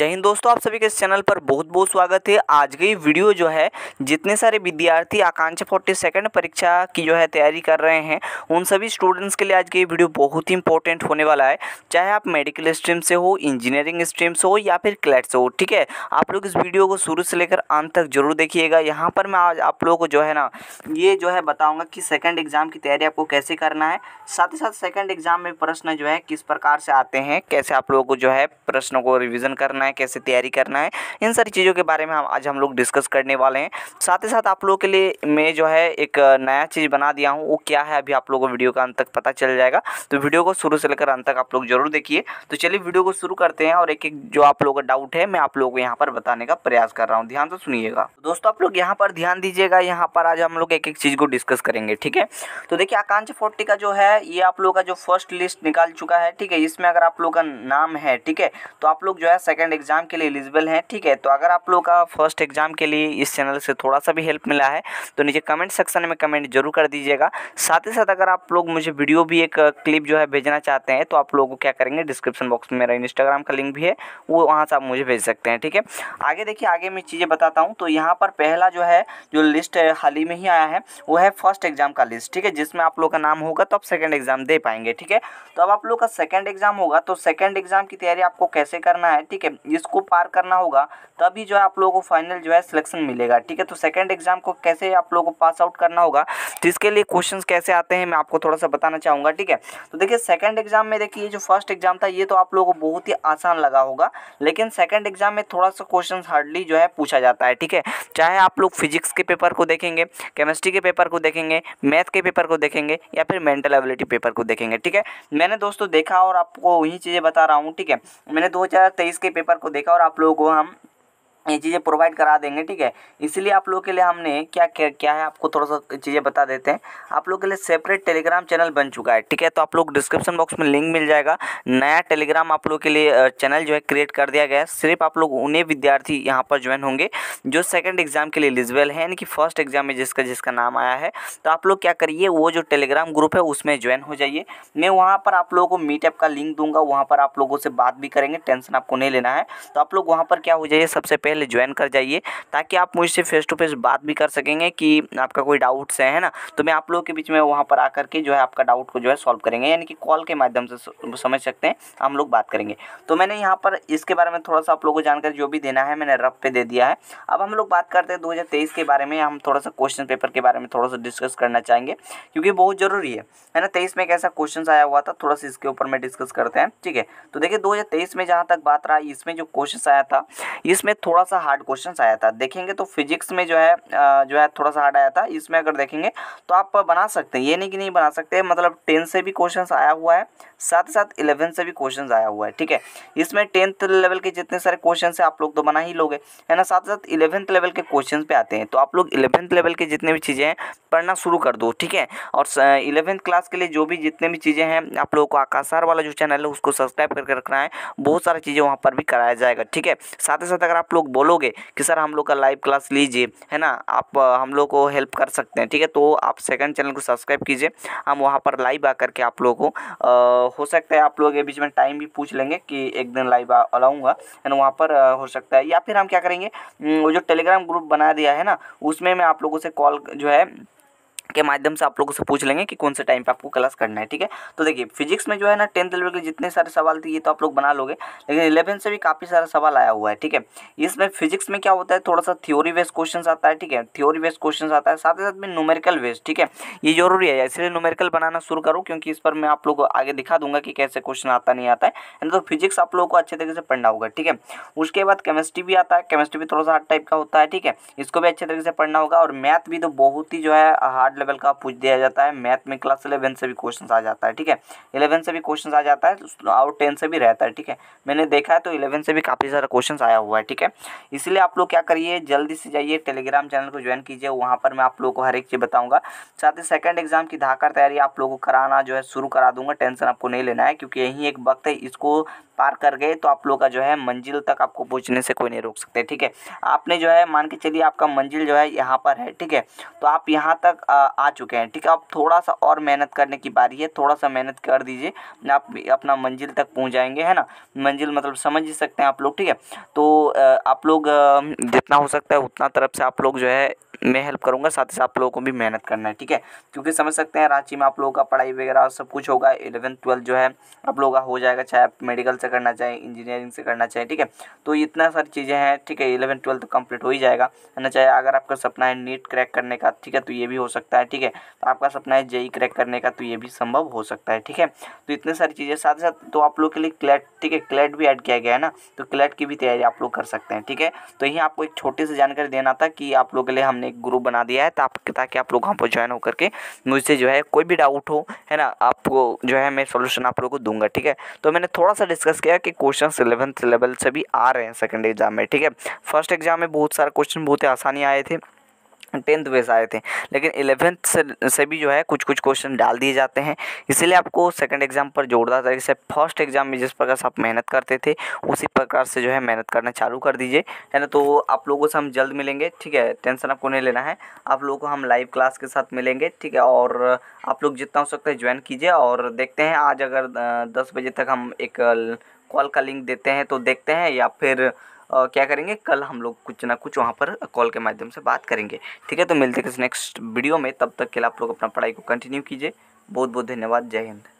जय हिंद दोस्तों आप सभी के इस चैनल पर बहुत बहुत स्वागत है आज की वीडियो जो है जितने सारे विद्यार्थी आकांक्षा फोर्टी सेकेंड परीक्षा की जो है तैयारी कर रहे हैं उन सभी स्टूडेंट्स के लिए आज की वीडियो बहुत ही इंपॉर्टेंट होने वाला है चाहे आप मेडिकल स्ट्रीम से हो इंजीनियरिंग स्ट्रीम से हो या फिर क्लैट से हो ठीक है आप लोग इस वीडियो को शुरू से लेकर अंत तक जरूर देखिएगा यहाँ पर मैं आज आप लोगों को जो है ना ये जो है बताऊँगा कि सेकेंड एग्ज़ाम की तैयारी आपको कैसे करना है साथ ही साथ सेकेंड एग्ज़ाम में प्रश्न जो है किस प्रकार से आते हैं कैसे आप लोगों को जो है प्रश्नों को रिविज़न करना करना है कैसे तैयारी करना है इन सारी चीज़ों के बारे में हम आज हम लोग डिस्कस करने वाले हैं साथ ही साथ आप लोगों के लिए मैं जो है एक नया चीज़ बना दिया हूँ वो क्या है अभी आप लोगों को वीडियो का अंत तक पता चल जाएगा तो वीडियो को शुरू से लेकर अंत तक आप लोग जरूर देखिए तो चलिए वीडियो को शुरू करते हैं और एक एक जो आप लोगों का डाउट है मैं आप लोगों को यहाँ पर बताने का प्रयास कर रहा हूँ ध्यान से सुनिएगा तो दोस्तों आप लोग यहाँ पर ध्यान दीजिएगा यहाँ पर आज हम लोग एक एक चीज़ को डिस्कस करेंगे ठीक है तो देखिए आकांक्षा फोर्टी का जो है ये आप लोगों का जो फर्स्ट लिस्ट निकाल चुका है ठीक है इसमें अगर आप लोगों का नाम है ठीक है तो आप लोग जो है सेकंड एग्ज़ाम के लिए एलिजिबल हैं ठीक है तो अगर आप लोग का फर्स्ट एग्ज़ाम के लिए इस चैनल से थोड़ा सा भी हेल्प मिला है तो नीचे कमेंट सेक्शन में कमेंट जरूर कर दीजिएगा साथ ही साथ अगर आप लोग मुझे वीडियो भी एक क्लिप जो है भेजना चाहते हैं तो आप लोग को क्या करेंगे डिस्क्रिप्शन बॉक्स में मेरा इंस्टाग्राम का लिंक भी है वो वहाँ से आप मुझे भेज सकते हैं ठीक है आगे देखिए आगे मैं चीज़ें बताता हूँ तो यहाँ पर पहला जो है जो लिस्ट हाल ही में ही आया है वो है फर्स्ट एग्ज़ाम का लिस्ट ठीक है जिसमें आप लोग का नाम होगा तो आप सेकेंड एग्ज़ाम दे पाएंगे ठीक है तो अब आप लोग का सेकेंड एग्ज़ाम होगा तो सेकेंड एग्ज़ाम की तैयारी आपको कैसे करना है ठीक है इसको पार करना होगा तभी जो है आप लोगों को फाइनल जो है सिलेक्शन मिलेगा ठीक है तो सेकेंड एग्जाम को कैसे आप लोगों को पास आउट करना होगा तो इसके लिए क्वेश्चन कैसे आते हैं मैं आपको थोड़ा सा बताना चाहूँगा ठीक है तो देखिए सेकेंड एग्जाम में देखिए जो फर्स्ट एग्जाम था ये तो आप लोगों को बहुत ही आसान लगा होगा लेकिन सेकेंड एग्जाम में थोड़ा सा क्वेश्चन हार्डली जो है पूछा जाता है ठीक है चाहे आप लोग फिजिक्स के पेपर को देखेंगे केमिस्ट्री के पेपर को देखेंगे मैथ के पेपर को देखेंगे या फिर मेंटल एबिलिटी पेपर को देखेंगे ठीक है मैंने दोस्तों देखा और आपको वही चीज़ें बता रहा हूँ ठीक है मैंने दो के पेपर को देखा और आप लोगों को हम ये चीज़ें प्रोवाइड करा देंगे ठीक है इसलिए आप लोगों के लिए हमने क्या क्या क्या है आपको थोड़ा सा चीज़ें बता देते हैं आप लोग के लिए सेपरेट टेलीग्राम चैनल बन चुका है ठीक है तो आप लोग डिस्क्रिप्शन बॉक्स में लिंक मिल जाएगा नया टेलीग्राम आप लोग के लिए चैनल जो है क्रिएट कर दिया गया है सिर्फ आप लोग उन्हें विद्यार्थी यहाँ पर ज्वाइन होंगे जो सेकेंड एग्जाम के लिए एलिजिबल है यानी कि फर्स्ट एग्जाम में जिसका जिसका नाम आया है तो आप लोग क्या करिए वो जो टेलीग्राम ग्रुप है उसमें ज्वाइन हो जाइए मैं वहाँ पर आप लोगों को मीटअप का लिंक दूंगा वहाँ पर आप लोगों से बात भी करेंगे टेंशन आपको नहीं लेना है तो आप लोग वहाँ पर क्या हो जाइए सबसे पहले पहले ज्वाइन कर जाइए ताकि आप मुझसे फेस टू फेस बात भी कर सकेंगे कि आपका कोई डाउट्स है, ना तो मैं आप लोगों के बीच में वहाँ पर आकर के जो है आपका डाउट को जो है सॉल्व करेंगे यानी कि कॉल के माध्यम से समझ सकते हैं हम लोग बात करेंगे तो मैंने यहाँ पर इसके बारे में थोड़ा सा आप लोगों को जानकारी जो भी देना है मैंने रफ पे दे दिया है अब हम लोग बात करते हैं दो के बारे में हम थोड़ा सा क्वेश्चन पेपर के बारे में थोड़ा सा डिस्कस करना चाहेंगे क्योंकि बहुत ज़रूरी है है ना तेईस में एक ऐसा क्वेश्चन आया हुआ था थोड़ा सा इसके ऊपर मैं डिस्कस करते हैं ठीक है तो देखिए दो में जहाँ तक बात रहा इसमें जो क्वेश्चन आया था इसमें थोड़ा थोड़ा सा हार्ड क्वेश्चन आया था देखेंगे तो फिजिक्स में जो है जो है थोड़ा सा हार्ड आया था इसमें अगर देखेंगे तो आप बना सकते हैं ये नहीं कि नहीं बना सकते मतलब टेंथ से भी क्वेश्चन आया हुआ है साथ साथ इलेवेंथ से भी क्वेश्चन आया हुआ है ठीक है इसमें टेंथ लेवल के जितने सारे क्वेश्चन है आप लोग तो बना ही लोगे है ना साथ साथ इलेवेंथ लेवल के क्वेश्चन पे आते हैं तो आप लोग इलेवेंथ लेवल के जितने भी चीज़ें हैं पढ़ना शुरू कर दो ठीक है और इलेवेंथ क्लास के लिए जो भी जितने भी चीज़ें हैं आप लोगों को आकाशार वाला जो चैनल है उसको सब्सक्राइब करके रखना है बहुत सारी चीज़ें वहाँ पर भी कराया जाएगा ठीक है साथ ही साथ अगर आप लोग बोलोगे कि सर हम लोग का लाइव क्लास लीजिए है ना आप हम लोग को हेल्प कर सकते हैं ठीक है तो आप सेकंड चैनल को सब्सक्राइब कीजिए हम वहाँ पर लाइव आकर के आप लोगों को हो सकता है आप लोग के बीच में टाइम भी पूछ लेंगे कि एक दिन लाइव अलाऊँगा ना वहाँ पर हो सकता है या फिर हम क्या करेंगे वो जो टेलीग्राम ग्रुप बना दिया है ना उसमें मैं आप लोगों से कॉल जो है के माध्यम से आप लोगों से पूछ लेंगे कि कौन से टाइम पे आपको क्लास करना है ठीक है तो देखिए फिजिक्स में जो है ना टेंथ लेवल के जितने सारे सवाल थे ये तो आप लोग बना लोगे लेकिन इलेवन से भी काफ़ी सारा सवाल आया हुआ है ठीक है इसमें फिजिक्स में क्या होता है थोड़ा सा थ्योरी वेस्ट क्वेश्चन आता है ठीक है थ्योरी बेस्ड क्वेश्चन आता है साथ ही साथ में न्यूमेरिकल वेस्ट ठीक है ये जरूरी है इसलिए न्यूमेरिकल बनाना शुरू करूँ क्योंकि इस पर मैं आप लोग को आगे दिखा दूंगा कि कैसे क्वेश्चन आता नहीं आता है तो फिजिक्स आप लोगों को अच्छे तरीके से पढ़ना होगा ठीक है उसके बाद केमिस्ट्री भी आता है केमिस्ट्री भी थोड़ा सा हार्ड टाइप का होता है ठीक है इसको भी अच्छे तरीके से पढ़ना होगा और मैथ भी तो बहुत ही जो है हार्ड हार्ड लेवल का पूछ दिया जाता है मैथ में क्लास इलेवन से भी क्वेश्चन आ जाता है ठीक है इलेवन से भी क्वेश्चन आ जाता है और तो टेन से भी रहता है ठीक है मैंने देखा है तो इलेवन से भी काफ़ी सारा क्वेश्चन आया हुआ है ठीक है इसलिए आप लोग क्या करिए जल्दी से जाइए टेलीग्राम चैनल को ज्वाइन कीजिए वहाँ पर मैं आप लोगों को हर एक चीज़ बताऊँगा साथ ही सेकेंड एग्जाम की धाकर तैयारी आप लोगों को कराना जो है शुरू करा दूंगा टेंशन आपको नहीं लेना है क्योंकि यही एक वक्त है इसको पार कर गए तो आप लोग का जो है मंजिल तक आपको पूछने से कोई नहीं रोक सकते ठीक है आपने जो है मान के चलिए आपका मंजिल जो है यहाँ पर है ठीक है तो आप यहाँ तक आ, आ चुके हैं ठीक है अब थोड़ा सा और मेहनत करने की बारी है थोड़ा सा मेहनत कर दीजिए आप अपना मंजिल तक पहुँच जाएंगे है ना मंजिल मतलब समझ ही सकते हैं आप लोग ठीक है तो आप लोग जितना हो सकता है उतना तरफ से आप लोग जो है मैं हेल्प करूंगा साथ ही साथ आप लोगों को भी मेहनत करना है ठीक है क्योंकि समझ सकते हैं रांची में आप लोगों का पढ़ाई वगैरह सब कुछ होगा इलेवन ट्वेल्थ जो है आप लोगों का हो जाएगा चाहे आप मेडिकल से करना चाहें इंजीनियरिंग से करना चाहें ठीक है तो इतना सारी चीज़ें हैं ठीक है इलेवन ट्वेल्थ तो कंप्लीट हो ही जाएगा है ना चाहे अगर आपका सपना है नीट क्रैक करने का ठीक है तो ये भी हो सकता है सकता है ठीक है तो आपका सपना है जेई क्रैक करने का तो ये भी संभव हो सकता है ठीक है तो इतने सारी चीज़ें साथ साथ तो आप लोग के लिए क्लैट ठीक है क्लैट भी ऐड किया गया है ना तो क्लैट की भी तैयारी आप लोग कर सकते हैं ठीक है तो यही आपको एक छोटी सी जानकारी देना था कि आप लोग के लिए हमने एक ग्रुप बना दिया है ताकि आप लोग वहाँ पर ज्वाइन होकर के मुझसे जो है कोई भी डाउट हो है ना आपको जो है मैं सोल्यूशन आप लोग को दूंगा ठीक है तो मैंने थोड़ा सा डिस्कस किया कि क्वेश्चन इलेवंथ लेवल से भी आ रहे हैं सेकेंड एग्जाम में ठीक है फर्स्ट एग्जाम में बहुत सारे क्वेश्चन बहुत ही आसानी आए थे टेंथ वेज आए थे लेकिन एलेवेंथ से से भी जो है कुछ कुछ क्वेश्चन डाल दिए जाते हैं इसीलिए आपको सेकंड एग्ज़ाम पर जोरदार तरीके से फर्स्ट एग्ज़ाम में जिस प्रकार से आप मेहनत करते थे उसी प्रकार से जो है मेहनत करना चालू कर दीजिए है ना तो आप लोगों से हम जल्द मिलेंगे ठीक है टेंशन आपको नहीं लेना है आप लोगों को हम लाइव क्लास के साथ मिलेंगे ठीक है और आप लोग जितना हो सकता है ज्वाइन कीजिए और देखते हैं आज अगर दस बजे तक हम एक कॉल का लिंक देते हैं तो देखते हैं या फिर क्या करेंगे कल हम लोग कुछ ना कुछ वहाँ पर कॉल के माध्यम से बात करेंगे ठीक है तो मिलते हैं किसी नेक्स्ट वीडियो में तब तक के लिए आप लोग अपना पढ़ाई को कंटिन्यू कीजिए बहुत बहुत धन्यवाद जय हिंद